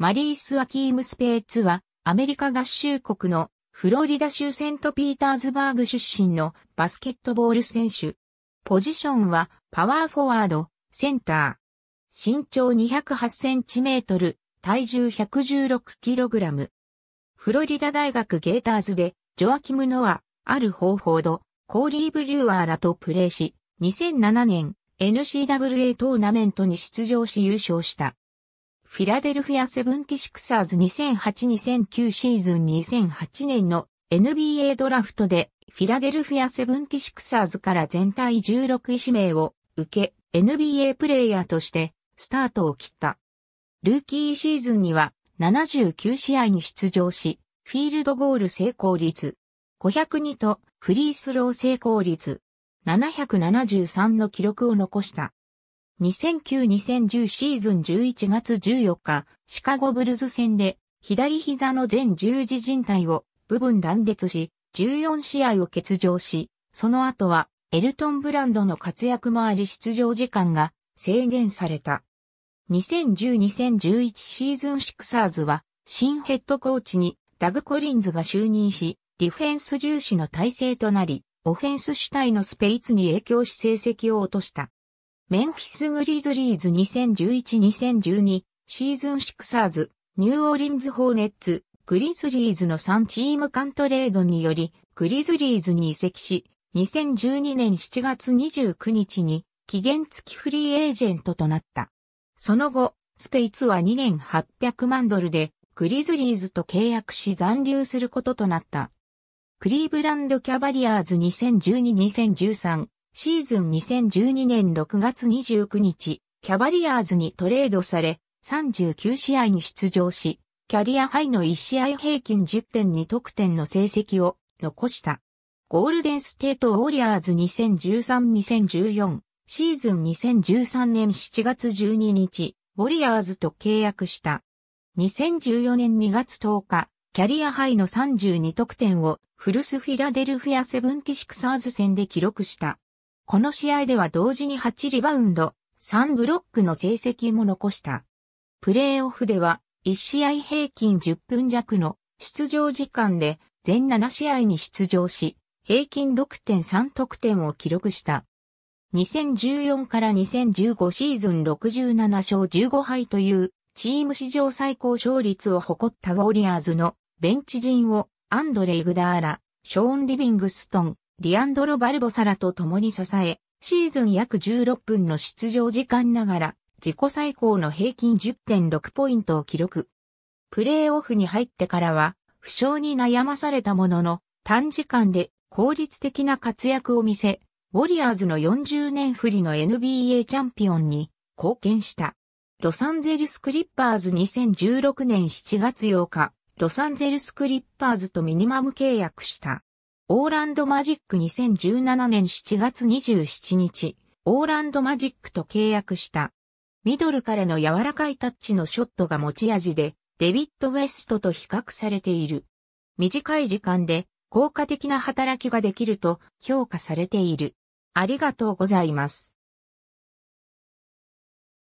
マリース・アキーム・スペーツは、アメリカ合衆国のフロリダ州セント・ピーターズバーグ出身のバスケットボール選手。ポジションはパワーフォワード、センター。身長208センチメートル、体重116キログラム。フロリダ大学ゲーターズで、ジョアキム・ノア、ある方法ド、コーリー・ブリューアーらとプレーし、2007年 n c w a トーナメントに出場し優勝した。フィラデルフィアセブンティシクサーズ2008-2009シーズン2008年の NBA ドラフトでフィラデルフィアセブンティシクサーズから全体16位指名を受け NBA プレイヤーとしてスタートを切った。ルーキーシーズンには79試合に出場し、フィールドゴール成功率502とフリースロー成功率773の記録を残した。2009-2010シーズン11月14日、シカゴブルズ戦で、左膝の全十字靭帯を部分断裂し、14試合を欠場し、その後は、エルトン・ブランドの活躍もあり出場時間が制限された。2010-2011シーズンシクサーズは、新ヘッドコーチにダグ・コリンズが就任し、ディフェンス重視の体制となり、オフェンス主体のスペイツに影響し成績を落とした。メンフィス・グリズリーズ2011-2012シーズンシクサーズ、ニューオーリンズ・ホーネッツ、グリズリーズの3チーム間トレードにより、グリズリーズに移籍し、2012年7月29日に期限付きフリーエージェントとなった。その後、スペイツは2年800万ドルで、グリズリーズと契約し残留することとなった。クリーブランドキャバリアーズ2012-2013シーズン2012年6月29日、キャバリアーズにトレードされ、39試合に出場し、キャリアハイの1試合平均10.2得点の成績を残した。ゴールデンステートウォリアーズ2013-2014シーズン2013年7月12日、ウォリアーズと契約した。2014年2月10日、キャリアハイの32得点をフルスフィラデルフィアセブンティシクサーズ戦で記録した。この試合では同時に8リバウンド、3ブロックの成績も残した。プレーオフでは1試合平均10分弱の出場時間で全7試合に出場し、平均6.3得点を記録した。2014から2015シーズン67勝15敗というチーム史上最高勝率を誇ったウォリアーズのベンチ陣をアンドレイ・グダーラ、ショーン・リビングストン、リアンドロ・バルボサラと共に支え、シーズン約16分の出場時間ながら、自己最高の平均10.6ポイントを記録。プレーオフに入ってからは、負傷に悩まされたものの、短時間で効率的な活躍を見せ、ウォリアーズの40年振りの NBA チャンピオンに貢献した。ロサンゼルスクリッパーズ2016年7月8日、ロサンゼルスクリッパーズとミニマム契約した。オーランドマジック2017年7月27日、オーランドマジックと契約した。ミドルからの柔らかいタッチのショットが持ち味で、デビッド・ウェストと比較されている。短い時間で効果的な働きができると評価されている。ありがとうございます。